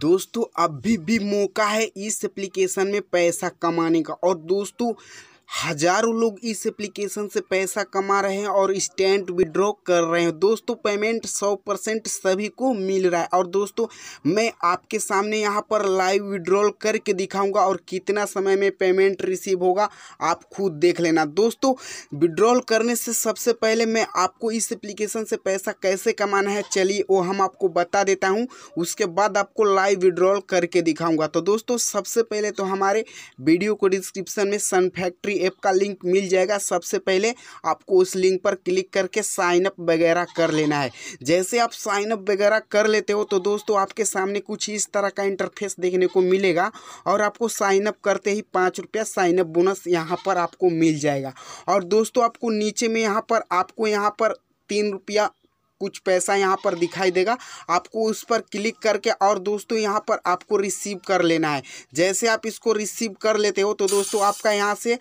दोस्तों अभी भी मौका है इस एप्लीकेशन में पैसा कमाने का और दोस्तों हजारों लोग इस एप्लीकेशन से पैसा कमा रहे हैं और स्टैंड विड्रॉ कर रहे हैं दोस्तों पेमेंट सौ परसेंट सभी को मिल रहा है और दोस्तों मैं आपके सामने यहाँ पर लाइव विड्रॉल करके दिखाऊंगा और कितना समय में पेमेंट रिसीव होगा आप खुद देख लेना दोस्तों विड्रॉल करने से सबसे पहले मैं आपको इस एप्लीकेशन से पैसा कैसे कमाना है चलिए वो हम आपको बता देता हूँ उसके बाद आपको लाइव विड्रॉल करके दिखाऊँगा तो दोस्तों सबसे पहले तो हमारे वीडियो को डिस्क्रिप्सन में सन फैक्ट्री ऐप का लिंक मिल जाएगा सबसे पहले आपको उस लिंक पर क्लिक करके साइनअप वगैरह कर लेना है जैसे आप साइनअप वगैरह कर लेते हो तो दोस्तों आपके सामने कुछ इस तरह का इंटरफेस देखने को मिलेगा और आपको साइनअप करते ही पाँच रुपया साइनअप बोनस यहाँ पर आपको मिल जाएगा और दोस्तों आपको नीचे में यहाँ पर आपको यहाँ पर तीन रुपया कुछ पैसा यहाँ पर दिखाई देगा आपको उस पर क्लिक करके और दोस्तों यहाँ पर आपको रिसीव कर लेना है जैसे आप इसको रिसीव कर लेते हो तो दोस्तों आपका यहाँ से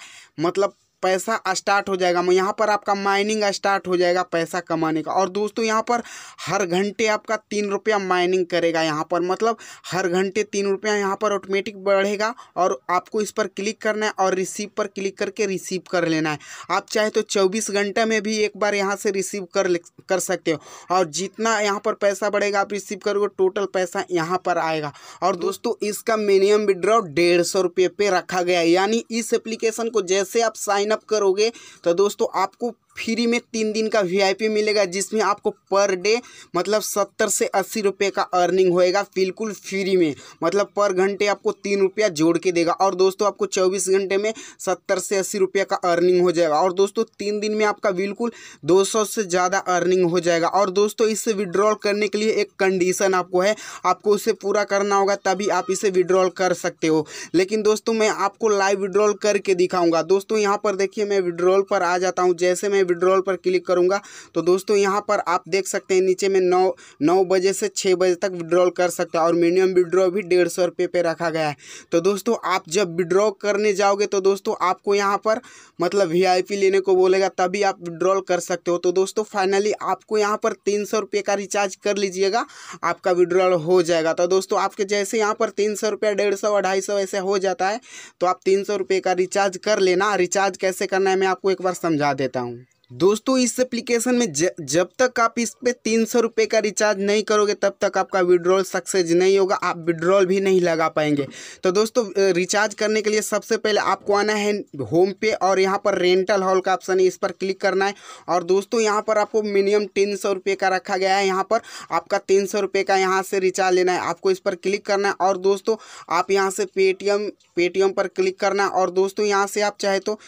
मतलब पैसा स्टार्ट हो जाएगा यहाँ पर आपका माइनिंग स्टार्ट हो जाएगा पैसा कमाने का और दोस्तों यहाँ पर हर घंटे आपका तीन रुपया माइनिंग करेगा यहाँ पर मतलब हर घंटे तीन रुपया यहाँ पर ऑटोमेटिक बढ़ेगा और आपको इस पर क्लिक करना है और रिसीव पर क्लिक करके रिसीव कर लेना है आप चाहे तो चौबीस घंटे में भी एक बार यहाँ से रिसीव कर कर सकते हो और जितना यहाँ पर पैसा बढ़ेगा आप रिसीव करोगे टोटल पैसा यहाँ पर आएगा और दोस्तों इसका मिनिमम विड्रॉ डेढ़ सौ रुपये पे रखा गया है यानी इस एप्लीकेशन को जैसे आप साइन साइनअप अप करोगे तो दोस्तों आपको फ्री में तीन दिन का वीआईपी मिलेगा जिसमें आपको पर डे मतलब सत्तर से अस्सी रुपये का अर्निंग होएगा बिल्कुल फ्री में मतलब पर घंटे आपको तीन रुपया जोड़ के देगा और दोस्तों आपको चौबीस घंटे में सत्तर से अस्सी रुपये का अर्निंग हो जाएगा और दोस्तों तीन दिन में आपका बिल्कुल दो सौ से ज़्यादा अर्निंग हो जाएगा और दोस्तों इससे विड्रॉल करने के लिए एक कंडीशन आपको है आपको उसे पूरा करना होगा तभी आप इसे विड्रॉल कर सकते हो लेकिन दोस्तों मैं आपको लाइव विड्रॉल करके दिखाऊँगा दोस्तों यहाँ पर देखिए मैं विड्रॉल पर आ जाता हूँ जैसे मैं मैं विड्रॉल पर क्लिक करूँगा तो दोस्तों यहाँ पर आप देख सकते हैं नीचे में नौ नौ बजे से छः बजे तक विड्रॉल कर सकते हैं और मिनिमम विड्रॉ भी डेढ़ सौ रुपये रखा गया है तो दोस्तों आप जब विड्रॉ करने जाओगे तो दोस्तों आपको यहाँ पर मतलब वी लेने को बोलेगा तभी आप विड्रॉल कर सकते हो तो दोस्तों फाइनली आपको यहाँ पर तीन सौ रुपये का रिचार्ज कर लीजिएगा आपका विड्रॉल हो जाएगा तो दोस्तों आपके जैसे यहाँ पर तीन सौ रुपया डेढ़ सौ अढ़ाई सौ ऐसे हो जाता है तो आप तीन सौ रुपये का रिचार्ज कर लेना रिचार्ज कैसे करना है मैं आपको एक बार समझा देता हूँ दोस्तों इस एप्लीकेशन में ज, जब तक आप इस पर तीन सौ रुपये का रिचार्ज नहीं करोगे तब तक आपका विड्रॉल सक्सेस नहीं होगा आप विड्रॉल भी नहीं लगा पाएंगे तो दोस्तों रिचार्ज करने के लिए सबसे पहले आपको आना है होम पे और यहाँ पर रेंटल हॉल का ऑप्शन है इस पर क्लिक करना है और दोस्तों यहाँ पर आपको मिनिमम तीन सौ रुपये का रखा गया है यहाँ पर आपका तीन सौ रुपये का यहाँ से रिचार्ज लेना है आपको इस पर क्लिक करना है और दोस्तों आप यहाँ से पेटीएम पेटीएम पर क्लिक करना है और दोस्तों यहाँ से आप चाहे तो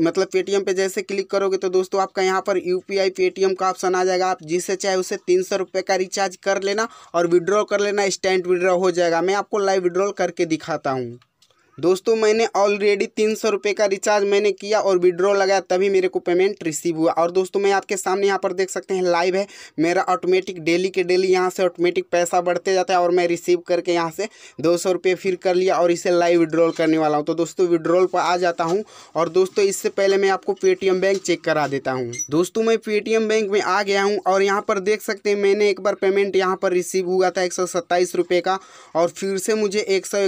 मतलब पेटीएम पे जैसे क्लिक करोगे तो दोस्तों आपका यहाँ पर यू पी आई पेटीएम का ऑप्शन आ जाएगा आप जिसे चाहे उसे तीन सौ रुपये का रिचार्ज कर लेना और विड्रॉ कर लेना स्टैंड विड्रॉ हो जाएगा मैं आपको लाइव विड्रॉल करके दिखाता हूँ दोस्तों मैंने ऑलरेडी तीन सौ रुपये का रिचार्ज मैंने किया और विड्रॉ लगाया तभी मेरे को पेमेंट रिसीव हुआ और दोस्तों मैं आपके सामने यहाँ पर देख सकते हैं लाइव है मेरा ऑटोमेटिक डेली के डेली यहाँ से ऑटोमेटिक पैसा बढ़ते जाता है और मैं रिसीव करके यहाँ से दो सौ रुपये फिर कर लिया और इसे लाइव विड्रॉल करने वाला हूँ तो दोस्तों विड्रॉल पर आ जाता हूँ और दोस्तों इससे पहले मैं आपको पेटीएम बैंक चेक करा देता हूँ दोस्तों मैं पेटीएम बैंक में आ गया हूँ और यहाँ पर देख सकते हैं मैंने एक बार पेमेंट यहाँ पर रिसीव हुआ था एक सौ का और फिर से मुझे एक सौ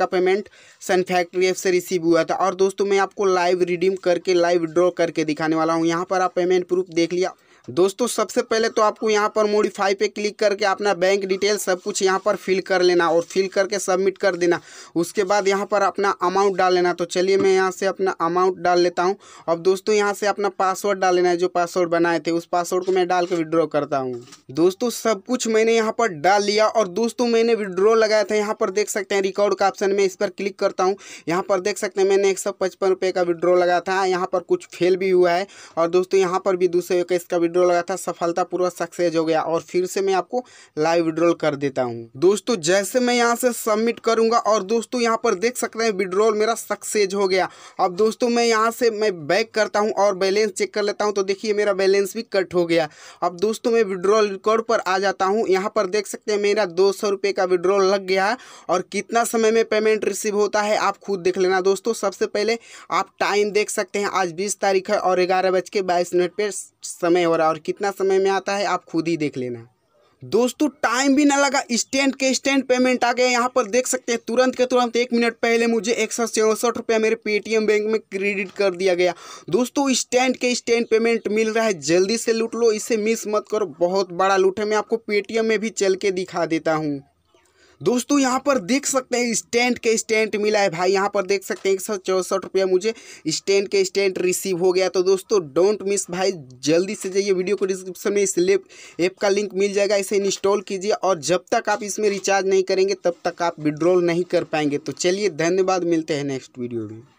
का पेमेंट सन फैक्ट्री एफ से रिसीव हुआ था और दोस्तों मैं आपको लाइव रिडीम करके लाइव ड्रॉ करके दिखाने वाला हूँ यहाँ पर आप पेमेंट प्रूफ देख लिया दोस्तों सबसे पहले तो आपको यहाँ पर मोडिफाई पे क्लिक करके अपना बैंक डिटेल सब कुछ यहाँ पर फिल कर लेना और फिल करके सबमिट कर देना उसके बाद यहाँ पर अपना अमाउंट डाल लेना तो चलिए मैं यहाँ से अपना अमाउंट डाल लेता हूँ अब दोस्तों यहाँ से अपना पासवर्ड डाल लेना है जो पासवर्ड बनाए थे उस पासवर्ड को मैं डाल के विड्रॉ करता हूँ दोस्तों सब कुछ मैंने यहाँ पर डाल लिया और दोस्तों मैंने विड्रॉ लगाया था यहाँ पर देख सकते हैं रिकॉर्ड का ऑप्शन में इस पर क्लिक करता हूँ यहाँ पर देख सकते हैं मैंने एक सौ पचपन रुपये का विड्रॉ लगाया था यहाँ पर कुछ फेल भी हुआ है और दोस्तों यहाँ पर भी दूसरे का इसका विड्रॉ लगा था सफलतापूर्वक सक्सेस हो गया और फिर से मैं आपको लाइव विड्रॉल कर देता हूँ दोस्तों जैसे मैं यहाँ से सबमिट करूँगा और दोस्तों यहाँ पर देख सकते हैं विड्रॉल मेरा सक्सेज हो गया अब दोस्तों मैं यहाँ से मैं बैक करता हूँ और बैलेंस चेक कर लेता हूँ तो देखिए मेरा बैलेंस भी कट हो गया अब दोस्तों मैं विड्रॉल रिकॉर्ड पर आ जाता हूँ यहाँ पर देख सकते हैं मेरा दो सौ रुपये का विड्रॉल लग गया और कितना समय में पेमेंट रिसीव होता है आप खुद देख लेना दोस्तों सबसे पहले आप टाइम देख सकते हैं आज बीस तारीख है और ग्यारह बज के बाईस मिनट पर समय हो रहा है और कितना समय में आता है आप खुद ही देख लेना दोस्तों टाइम भी ना लगा स्टैंड के स्टैंड पेमेंट आ गया यहाँ पर देख सकते हैं तुरंत के तुरंत एक मिनट पहले मुझे एक सौ चौंसठ रुपया मेरे पेटीएम बैंक में क्रेडिट कर दिया गया दोस्तों स्टैंड के स्टैंड पेमेंट मिल रहा है जल्दी से लूट लो इसे मिस मत करो बहुत बड़ा लूट है मैं आपको पेटीएम में भी चल के दिखा देता हूँ दोस्तों यहाँ पर देख सकते हैं स्टैंड के स्टैंड मिला है भाई यहाँ पर देख सकते हैं एक सौ चौंसठ रुपया मुझे स्टैंड के स्टैंड रिसीव हो गया तो दोस्तों डोंट मिस भाई जल्दी से जाइए वीडियो को डिस्क्रिप्शन में इस ऐप का लिंक मिल जाएगा इसे इंस्टॉल कीजिए और जब तक आप इसमें रिचार्ज नहीं करेंगे तब तक आप विड्रॉल नहीं कर पाएंगे तो चलिए धन्यवाद मिलते हैं नेक्स्ट वीडियो में